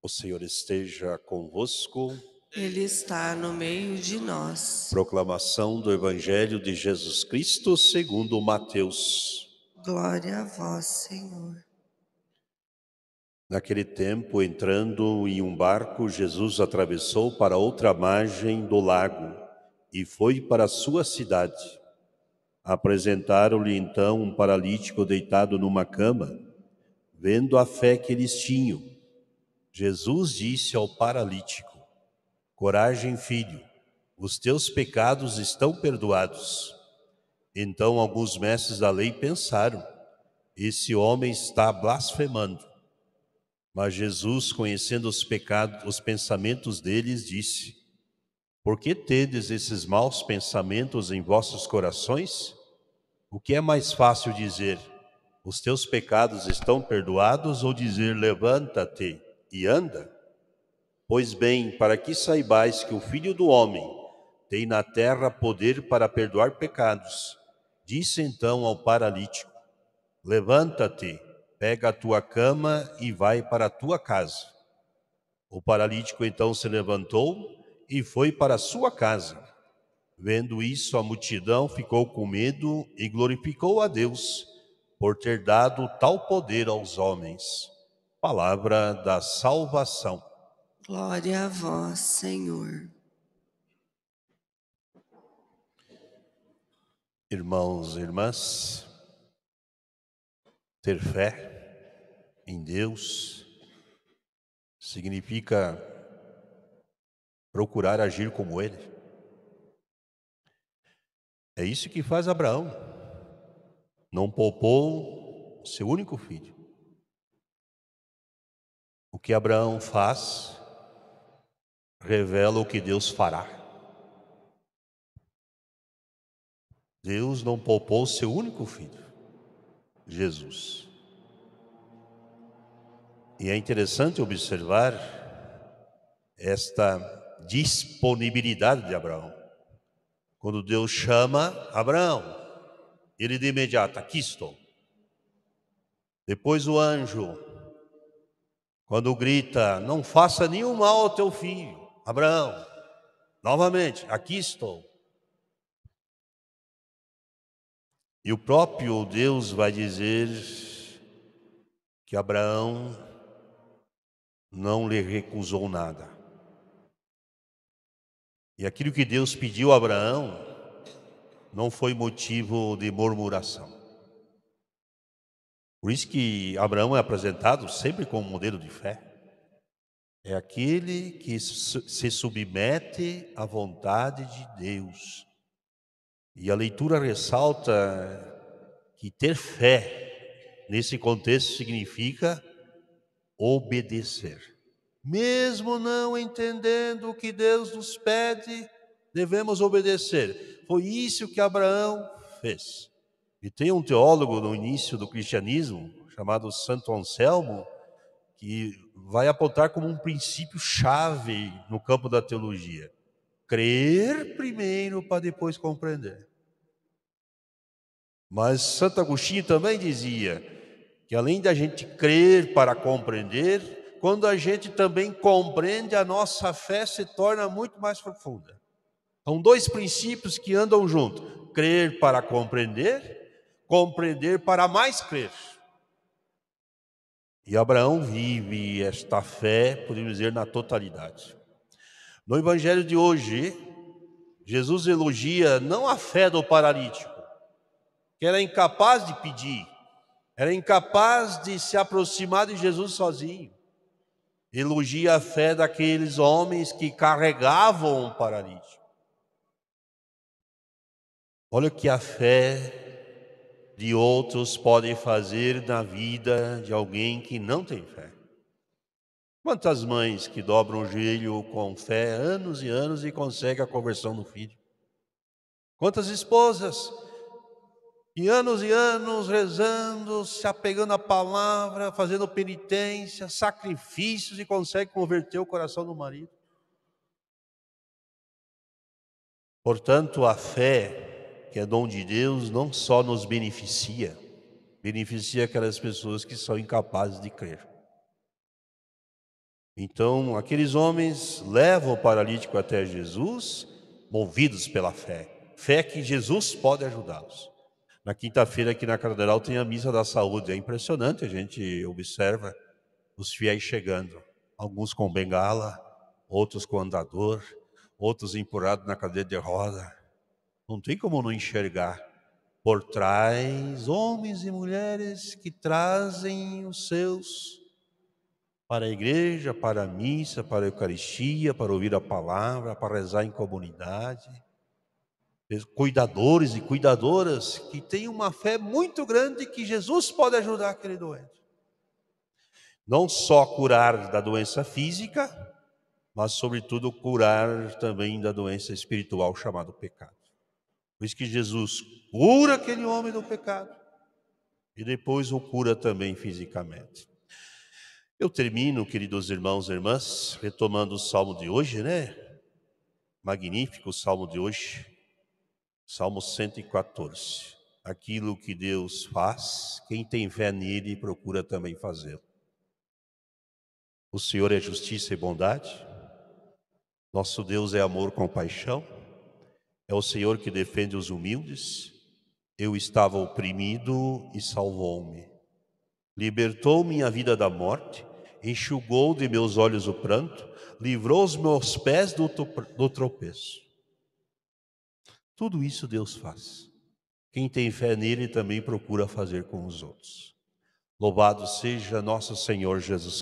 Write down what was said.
O Senhor esteja convosco. Ele está no meio de nós. Proclamação do Evangelho de Jesus Cristo segundo Mateus. Glória a vós, Senhor. Naquele tempo, entrando em um barco, Jesus atravessou para outra margem do lago e foi para sua cidade. Apresentaram-lhe então um paralítico deitado numa cama, vendo a fé que eles tinham. Jesus disse ao paralítico: Coragem, filho, os teus pecados estão perdoados. Então alguns mestres da lei pensaram: esse homem está blasfemando. Mas Jesus, conhecendo os pecados, os pensamentos deles, disse: Por que tendes esses maus pensamentos em vossos corações? O que é mais fácil dizer: Os teus pecados estão perdoados ou dizer: Levanta-te e anda? Pois bem, para que saibais que o Filho do Homem tem na terra poder para perdoar pecados, disse então ao paralítico: Levanta-te, pega a tua cama e vai para a tua casa. O paralítico então se levantou e foi para a sua casa. Vendo isso, a multidão ficou com medo e glorificou a Deus por ter dado tal poder aos homens. Palavra da salvação. Glória a vós, Senhor. Irmãos e irmãs, ter fé em Deus significa procurar agir como Ele. É isso que faz Abraão. Não poupou seu único filho o que Abraão faz revela o que Deus fará. Deus não poupou seu único filho, Jesus. E é interessante observar esta disponibilidade de Abraão. Quando Deus chama Abraão, ele de imediato, aqui estou. Depois o anjo quando grita, não faça nenhum mal ao teu filho, Abraão, novamente, aqui estou. E o próprio Deus vai dizer que Abraão não lhe recusou nada. E aquilo que Deus pediu a Abraão não foi motivo de murmuração. Por isso que Abraão é apresentado sempre como modelo de fé. É aquele que se submete à vontade de Deus. E a leitura ressalta que ter fé nesse contexto significa obedecer. Mesmo não entendendo o que Deus nos pede, devemos obedecer. Foi isso que Abraão fez. E tem um teólogo no início do cristianismo, chamado Santo Anselmo, que vai apontar como um princípio chave no campo da teologia: crer primeiro para depois compreender. Mas Santo Agostinho também dizia que além da gente crer para compreender, quando a gente também compreende, a nossa fé se torna muito mais profunda. São dois princípios que andam junto: crer para compreender compreender para mais crer. E Abraão vive esta fé, podemos dizer, na totalidade. No evangelho de hoje, Jesus elogia não a fé do paralítico, que era incapaz de pedir, era incapaz de se aproximar de Jesus sozinho. Elogia a fé daqueles homens que carregavam o paralítico. Olha que a fé de outros podem fazer na vida de alguém que não tem fé. Quantas mães que dobram o joelho com fé anos e anos e conseguem a conversão do filho? Quantas esposas que anos e anos rezando, se apegando à palavra, fazendo penitência, sacrifícios e conseguem converter o coração do marido? Portanto, a fé que é dom de Deus, não só nos beneficia, beneficia aquelas pessoas que são incapazes de crer. Então, aqueles homens levam o paralítico até Jesus, movidos pela fé. Fé que Jesus pode ajudá-los. Na quinta-feira, aqui na Catedral, tem a missa da saúde. É impressionante, a gente observa os fiéis chegando. Alguns com bengala, outros com andador, outros empurrados na cadeira de roda, não tem como não enxergar. Por trás, homens e mulheres que trazem os seus para a igreja, para a missa, para a Eucaristia, para ouvir a palavra, para rezar em comunidade. Cuidadores e cuidadoras que têm uma fé muito grande que Jesus pode ajudar aquele doente. Não só curar da doença física, mas, sobretudo, curar também da doença espiritual chamada pecado. Por que Jesus cura aquele homem do pecado e depois o cura também fisicamente. Eu termino, queridos irmãos e irmãs, retomando o salmo de hoje, né? Magnífico o salmo de hoje, Salmo 114. Aquilo que Deus faz, quem tem fé nele procura também fazê-lo. O Senhor é justiça e bondade, nosso Deus é amor, compaixão. É o Senhor que defende os humildes. Eu estava oprimido e salvou-me. Libertou minha vida da morte, enxugou de meus olhos o pranto, livrou os meus pés do, do tropeço. Tudo isso Deus faz. Quem tem fé nele também procura fazer com os outros. Louvado seja nosso Senhor Jesus